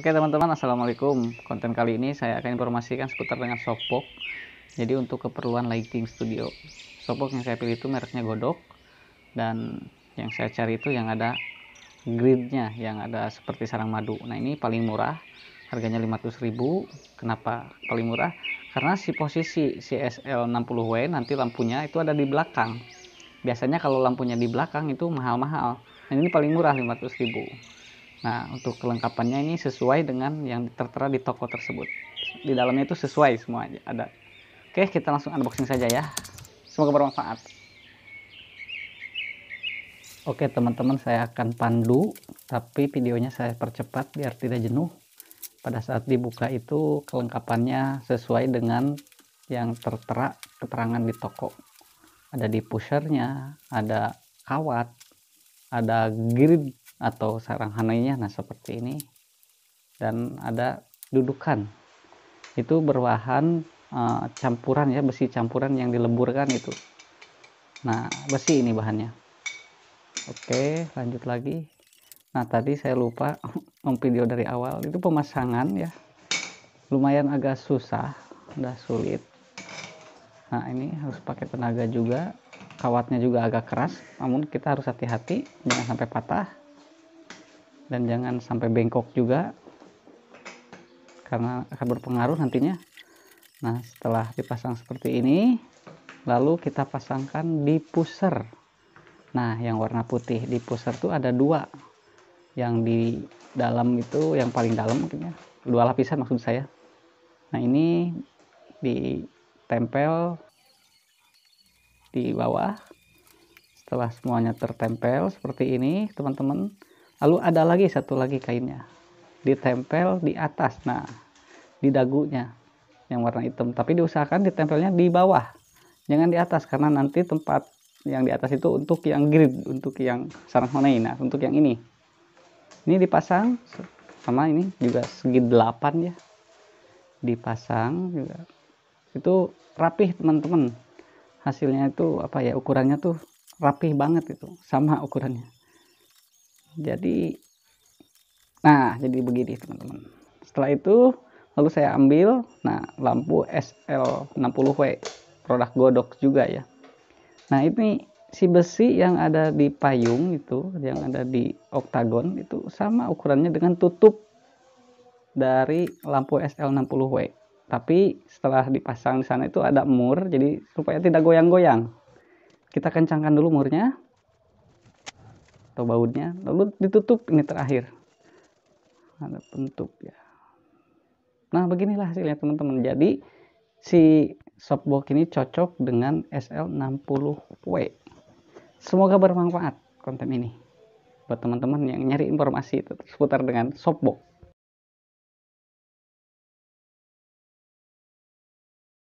Oke teman-teman, Assalamualaikum. Konten kali ini saya akan informasikan seputar dengan softbox. Jadi untuk keperluan lighting studio. Softbox yang saya pilih itu mereknya Godok. Dan yang saya cari itu yang ada gridnya, yang ada seperti sarang madu. Nah ini paling murah, harganya 500.000. Kenapa paling murah? Karena si posisi CSL60W nanti lampunya itu ada di belakang. Biasanya kalau lampunya di belakang itu mahal-mahal. Nah ini paling murah 500.000 Nah, untuk kelengkapannya ini sesuai dengan yang tertera di toko tersebut. Di dalamnya itu sesuai semua ada. Oke, kita langsung unboxing saja ya. Semoga bermanfaat. Oke, teman-teman, saya akan pandu, tapi videonya saya percepat biar tidak jenuh. Pada saat dibuka itu kelengkapannya sesuai dengan yang tertera keterangan di toko. Ada di pushernya, ada kawat, ada grid atau sarang hanainya nah seperti ini dan ada dudukan itu berbahan e, eh, campuran ya besi campuran yang dileburkan itu nah besi ini bahannya oke lanjut lagi nah tadi saya lupa video dari awal itu pemasangan ya lumayan agak susah udah sulit nah ini harus pakai tenaga juga kawatnya juga agak keras namun kita harus hati-hati jangan sampai patah dan jangan sampai bengkok juga karena akan berpengaruh nantinya nah setelah dipasang seperti ini lalu kita pasangkan di pusher nah yang warna putih di pusher itu ada dua yang di dalam itu yang paling dalam mungkin ya dua lapisan maksud saya nah ini ditempel di bawah setelah semuanya tertempel seperti ini teman-teman lalu ada lagi satu lagi kainnya ditempel di atas nah di dagunya yang warna hitam tapi diusahakan ditempelnya di bawah jangan di atas karena nanti tempat yang di atas itu untuk yang grid untuk yang sarang honai nah untuk yang ini ini dipasang sama ini juga segi delapan ya dipasang juga itu rapih teman-teman hasilnya itu apa ya ukurannya tuh rapih banget itu sama ukurannya jadi nah jadi begini teman-teman setelah itu lalu saya ambil nah lampu SL60W produk Godox juga ya nah ini si besi yang ada di payung itu yang ada di oktagon itu sama ukurannya dengan tutup dari lampu SL60W tapi setelah dipasang di sana itu ada mur jadi supaya tidak goyang-goyang kita kencangkan dulu murnya atau bautnya lalu ditutup ini terakhir ada penutup ya nah beginilah hasilnya teman-teman jadi si softbox ini cocok dengan SL60W semoga bermanfaat konten ini buat teman-teman yang nyari informasi seputar dengan softbox